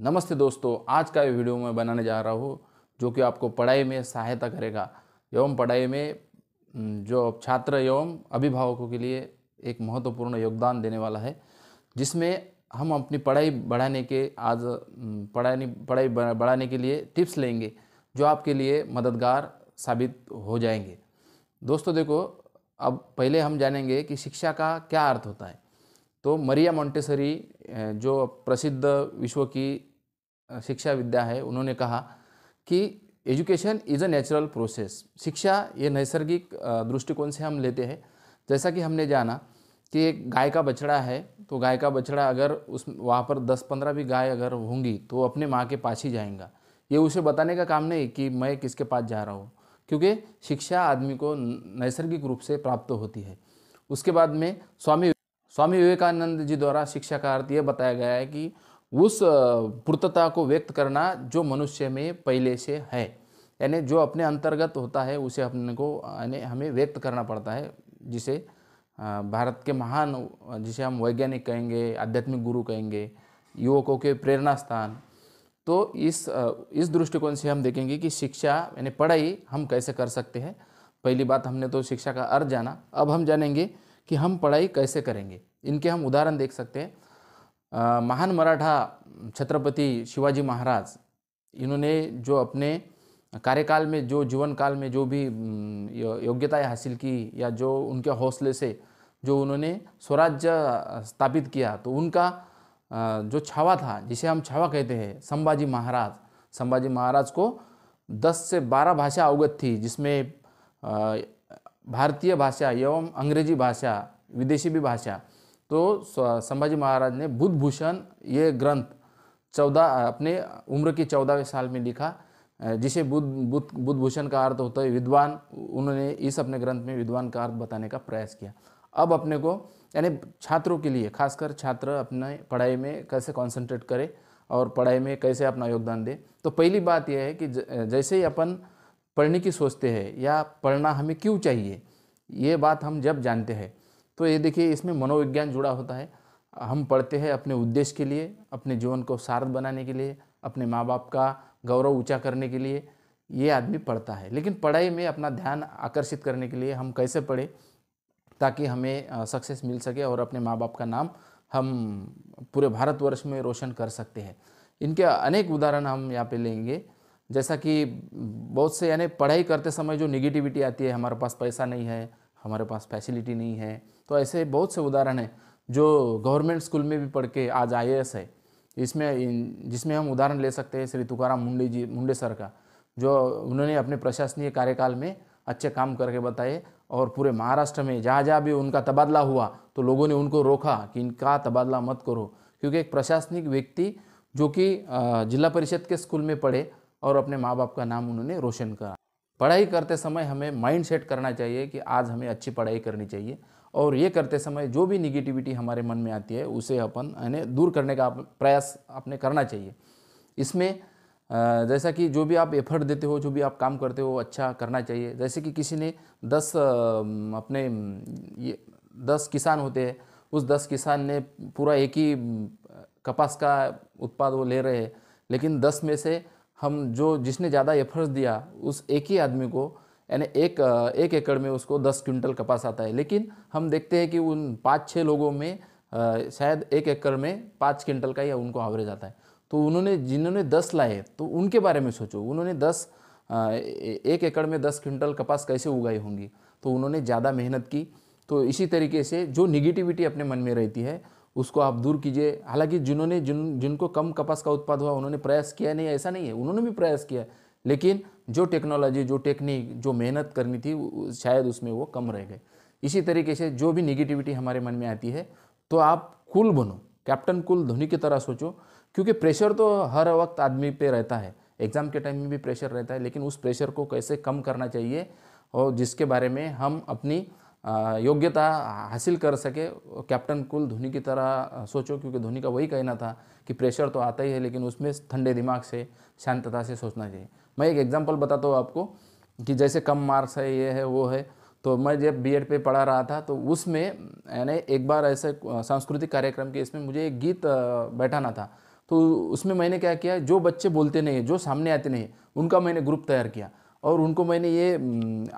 नमस्ते दोस्तों आज का ये वीडियो मैं बनाने जा रहा हूँ जो कि आपको पढ़ाई में सहायता करेगा एवं पढ़ाई में जो छात्र एवं अभिभावकों के लिए एक महत्वपूर्ण योगदान देने वाला है जिसमें हम अपनी पढ़ाई बढ़ाने के आज पढ़ाई पढ़ाई बढ़ाने के लिए टिप्स लेंगे जो आपके लिए मददगार साबित हो जाएंगे दोस्तों देखो अब पहले हम जानेंगे कि शिक्षा का क्या अर्थ होता है तो मरिया मोंटेसरी जो प्रसिद्ध विश्व की शिक्षा विद्या है उन्होंने कहा कि education is a natural process शिक्षा ये नैसर्गिक दृष्टिकोण से हम लेते हैं जैसा कि हमने जाना कि एक गाय का बछड़ा है तो गाय का बछड़ा अगर उस वहाँ पर दस पंद्रह भी गाय अगर होंगी तो अपने माँ के पास ही जाएंगा ये उसे बताने का काम नहीं कि मैं किसके पास जा रहा हूँ क्योंकि शिक्षा आदमी को नैसर्गिक रूप से प्राप्त होती है उसके बाद में स्वामी स्वामी विवेकानंद जी द्वारा शिक्षा का अर्थ यह बताया गया है कि उस पूर्तता को व्यक्त करना जो मनुष्य में पहले से है यानी जो अपने अंतर्गत होता है उसे अपने को यानी हमें व्यक्त करना पड़ता है जिसे भारत के महान जिसे हम वैज्ञानिक कहेंगे आध्यात्मिक गुरु कहेंगे युवकों के प्रेरणा स्थान तो इस इस दृष्टिकोण से हम देखेंगे कि शिक्षा यानी पढ़ाई हम कैसे कर सकते हैं पहली बात हमने तो शिक्षा का अर्थ जाना अब हम जानेंगे कि हम पढ़ाई कैसे करेंगे इनके हम उदाहरण देख सकते हैं महान मराठा छत्रपति शिवाजी महाराज इन्होंने जो अपने कार्यकाल में जो जीवन काल में जो भी योग्यताएं हासिल की या जो उनके हौसले से जो उन्होंने स्वराज्य स्थापित किया तो उनका जो छावा था जिसे हम छावा कहते हैं संभाजी महाराज संभाजी महाराज को 10 से 12 भाषा अवगत थी जिसमें भारतीय भाषा एवं अंग्रेजी भाषा विदेशी भी भाषा तो संभाजी महाराज ने बुद्धभूषण ये ग्रंथ चौदह अपने उम्र की चौदहवें साल में लिखा जिसे बुद्ध बुद्ध बुद्धभूषण का अर्थ होता है विद्वान उन्होंने इस अपने ग्रंथ में विद्वान का अर्थ बताने का प्रयास किया अब अपने को यानी छात्रों के लिए खासकर छात्र अपने पढ़ाई में कैसे कॉन्सेंट्रेट करें और पढ़ाई में कैसे अपना योगदान दें तो पहली बात यह है कि जैसे ही अपन पढ़ने की सोचते हैं या पढ़ना हमें क्यों चाहिए ये बात हम जब जानते हैं तो ये देखिए इसमें मनोविज्ञान जुड़ा होता है हम पढ़ते हैं अपने उद्देश्य के लिए अपने जीवन को सार्थ बनाने के लिए अपने माँ बाप का गौरव ऊँचा करने के लिए ये आदमी पढ़ता है लेकिन पढ़ाई में अपना ध्यान आकर्षित करने के लिए हम कैसे पढ़ें ताकि हमें सक्सेस मिल सके और अपने माँ बाप का नाम हम पूरे भारतवर्ष में रोशन कर सकते हैं इनके अनेक उदाहरण हम यहाँ पे लेंगे जैसा कि बहुत से यानी पढ़ाई करते समय जो निगेटिविटी आती है हमारे पास पैसा नहीं है हमारे पास फैसिलिटी नहीं है तो ऐसे बहुत से उदाहरण हैं जो गवर्नमेंट स्कूल में भी पढ़ के आज आई है इसमें जिसमें हम उदाहरण ले सकते हैं श्री तुकाराम मुंडे जी मुंडे सर का जो उन्होंने अपने प्रशासनीय कार्यकाल में अच्छे काम करके बताए और पूरे महाराष्ट्र में जहाँ जहाँ भी उनका तबादला हुआ तो लोगों ने उनको रोका कि इनका तबादला मत करो क्योंकि एक प्रशासनिक व्यक्ति जो कि जिला परिषद के स्कूल में पढ़े और अपने माँ बाप का नाम उन्होंने रोशन करा पढ़ाई करते समय हमें माइंड सेट करना चाहिए कि आज हमें अच्छी पढ़ाई करनी चाहिए और ये करते समय जो भी निगेटिविटी हमारे मन में आती है उसे अपन यानी दूर करने का प्रयास आपने करना चाहिए इसमें जैसा कि जो भी आप एफर्ट देते हो जो भी आप काम करते हो अच्छा करना चाहिए जैसे कि किसी ने दस अपने ये दस किसान होते हैं उस दस किसान ने पूरा एक ही कपास का उत्पाद वो ले रहे हैं लेकिन दस में से हम जो जिसने ज़्यादा एफर्ट्स दिया उस एक ही आदमी को यानी एक एक एकड़ में उसको दस क्विंटल कपास आता है लेकिन हम देखते हैं कि उन पाँच छः लोगों में शायद एक एकड़ में पाँच क्विंटल का ही उनको एवरेज आता है तो उन्होंने जिन्होंने दस लाए तो उनके बारे में सोचो उन्होंने दस एक एकड़ में दस क्विंटल कपास कैसे उगाई होंगी तो उन्होंने ज़्यादा मेहनत की तो इसी तरीके से जो निगेटिविटी अपने मन में रहती है उसको आप दूर कीजिए हालांकि जिन्होंने जिन जिनको कम कपास का उत्पाद हुआ उन्होंने प्रयास किया नहीं ऐसा नहीं है उन्होंने भी प्रयास किया लेकिन जो टेक्नोलॉजी जो टेक्निक जो मेहनत करनी थी शायद उसमें वो कम रह गए इसी तरीके से जो भी निगेटिविटी हमारे मन में आती है तो आप कुल बनो कैप्टन कुल धोनी की तरह सोचो क्योंकि प्रेशर तो हर वक्त आदमी पे रहता है एग्ज़ाम के टाइम में भी प्रेशर रहता है लेकिन उस प्रेशर को कैसे कम करना चाहिए और जिसके बारे में हम अपनी योग्यता हासिल कर सके कैप्टन कुल धोनी की तरह सोचो क्योंकि धोनी का वही कहना था कि प्रेशर तो आता ही है लेकिन उसमें ठंडे दिमाग से शांतता से सोचना चाहिए मैं एक एग्जांपल बताता हूँ आपको कि जैसे कम मार्क्स है ये है वो है तो मैं जब बी पे पढ़ा रहा था तो उसमें यानी एक बार ऐसे सांस्कृतिक कार्यक्रम के इसमें मुझे एक गीत बैठाना था तो उसमें मैंने क्या किया जो बच्चे बोलते नहीं जो सामने आते नहीं उनका मैंने ग्रुप तैयार किया और उनको मैंने ये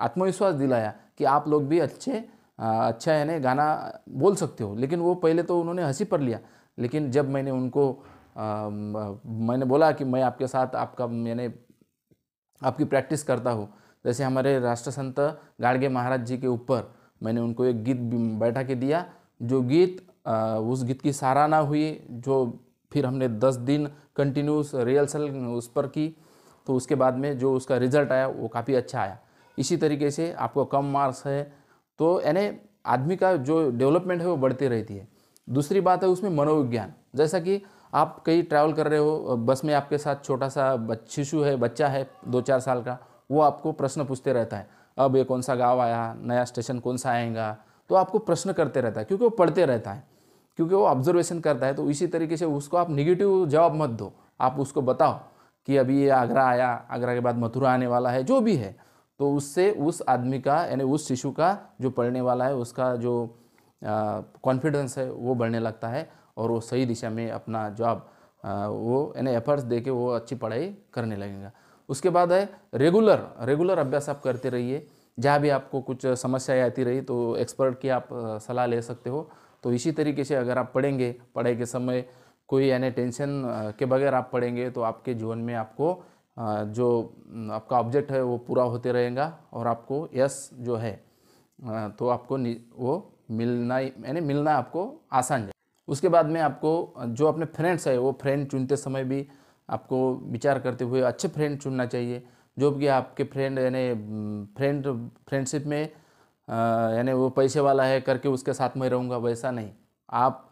आत्मविश्वास दिलाया कि आप लोग भी अच्छे आ, अच्छा है ना गाना बोल सकते हो लेकिन वो पहले तो उन्होंने हंसी पर लिया लेकिन जब मैंने उनको आ, मैंने बोला कि मैं आपके साथ आपका मैंने आपकी प्रैक्टिस करता हूँ जैसे हमारे राष्ट्र संत गाड़गे महाराज जी के ऊपर मैंने उनको एक गीत बैठा के दिया जो गीत आ, उस गीत की सराहना हुई जो फिर हमने दस दिन कंटिन्यूस रिहर्सल उस पर की तो उसके बाद में जो उसका रिजल्ट आया वो काफ़ी अच्छा आया इसी तरीके से आपको कम मार्क्स है तो यानी आदमी का जो डेवलपमेंट है वो बढ़ती रहती है दूसरी बात है उसमें मनोविज्ञान जैसा कि आप कहीं ट्रैवल कर रहे हो बस में आपके साथ छोटा सा शिशु है बच्चा है दो चार साल का वो आपको प्रश्न पूछते रहता है अब ये कौन सा गांव आया नया स्टेशन कौन सा आएगा तो आपको प्रश्न करते रहता है क्योंकि वो पढ़ते रहता है क्योंकि वो ऑब्जर्वेशन करता है तो इसी तरीके से उसको आप निगेटिव जवाब मत दो आप उसको बताओ कि अभी ये आगरा आया आगरा के बाद मथुरा आने वाला है जो भी है तो उससे उस आदमी का यानी उस शिशु का जो पढ़ने वाला है उसका जो कॉन्फिडेंस है वो बढ़ने लगता है और वो सही दिशा में अपना जॉब वो यानी एफर्ट्स दे के वो अच्छी पढ़ाई करने लगेगा उसके बाद है रेगुलर रेगुलर अभ्यास आप करते रहिए जहाँ भी आपको कुछ समस्याएँ आती रही तो एक्सपर्ट की आप सलाह ले सकते हो तो इसी तरीके से अगर आप पढ़ेंगे पढ़ाई के समय कोई यानी टेंशन के बगैर आप पढ़ेंगे तो आपके जीवन में आपको जो आपका ऑब्जेक्ट है वो पूरा होते रहेगा और आपको यस जो है तो आपको वो मिलना ही यानी मिलना आपको आसान है उसके बाद में आपको जो अपने फ्रेंड्स है वो फ्रेंड चुनते समय भी आपको विचार करते हुए अच्छे फ्रेंड चुनना चाहिए जो कि आपके फ्रेंड यानी फ्रेंड फ्रेंडशिप में यानी वो पैसे वाला है करके उसके साथ में रहूँगा वैसा नहीं आप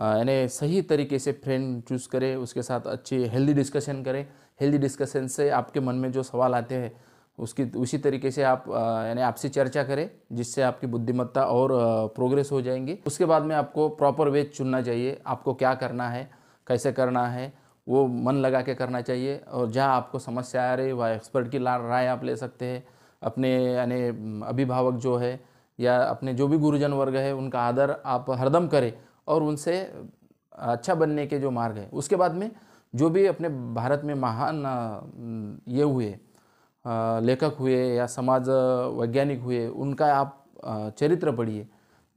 यानी सही तरीके से फ्रेंड चूज़ करें उसके साथ अच्छी हेल्दी डिस्कशन करें हेल्दी डिस्कशन से आपके मन में जो सवाल आते हैं उसकी उसी तरीके से आप यानी आपसे चर्चा करें जिससे आपकी बुद्धिमत्ता और प्रोग्रेस हो जाएंगी उसके बाद में आपको प्रॉपर वे चुनना चाहिए आपको क्या करना है कैसे करना है वो मन लगा के करना चाहिए और जहाँ आपको समस्या आ रही वह एक्सपर्ट की राय आप ले सकते हैं अपने यानी अभिभावक जो है या अपने जो भी गुरुजन वर्ग है उनका आदर आप हरदम करें और उनसे अच्छा बनने के जो मार्ग है उसके बाद में जो भी अपने भारत में महान ये हुए लेखक हुए या समाज वैज्ञानिक हुए उनका आप चरित्र पढ़िए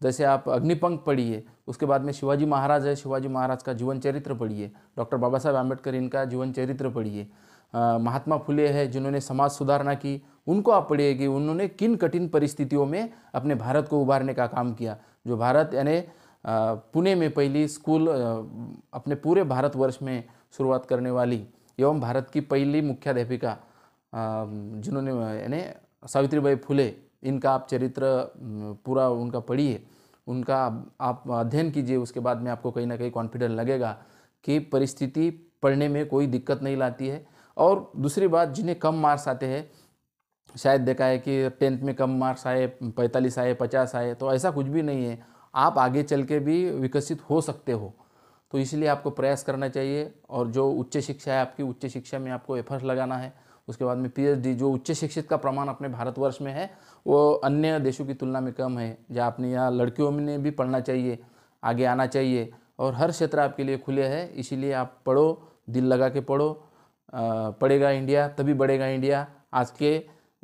जैसे आप अग्निपंख पढ़िए उसके बाद में शिवाजी महाराज है शिवाजी महाराज का जीवन चरित्र पढ़िए डॉक्टर बाबा साहेब आम्बेडकर इनका जीवन चरित्र पढ़िए महात्मा फुले है जिन्होंने समाज सुधारणा की उनको आप पढ़िए कि उन्होंने किन कठिन परिस्थितियों में अपने भारत को उभारने का काम किया जो भारत यानी पुणे में पहली स्कूल अपने पूरे भारतवर्ष में शुरुआत करने वाली एवं भारत की पहली मुख्याध्यापिका जिन्होंने यानी सावित्रीबाई फुले इनका आप चरित्र पूरा उनका पढ़िए उनका आप अध्ययन कीजिए उसके बाद में आपको कहीं ना कहीं कॉन्फिडेंस लगेगा कि परिस्थिति पढ़ने में कोई दिक्कत नहीं लाती है और दूसरी बात जिन्हें कम मार्क्स आते हैं शायद देखा है कि टेंथ में कम मार्क्स आए पैंतालीस आए पचास आए तो ऐसा कुछ भी नहीं है आप आगे चल के भी विकसित हो सकते हो तो इसलिए आपको प्रयास करना चाहिए और जो उच्च शिक्षा है आपकी उच्च शिक्षा में आपको एफर्ट लगाना है उसके बाद में पीएचडी जो उच्च शिक्षित का प्रमाण अपने भारतवर्ष में है वो अन्य देशों की तुलना में कम है जहाँ अपने यहाँ लड़कियों ने भी पढ़ना चाहिए आगे आना चाहिए और हर क्षेत्र आपके लिए खुले है इसीलिए आप पढ़ो दिल लगा के पढ़ो पढ़ेगा इंडिया तभी बढ़ेगा इंडिया आज के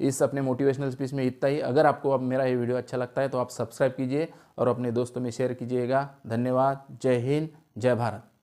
इस अपने मोटिवेशनल स्पीच में इतना ही अगर आपको अब मेरा ये वीडियो अच्छा लगता है तो आप सब्सक्राइब कीजिए और अपने दोस्तों में शेयर कीजिएगा धन्यवाद जय हिंद जय भारत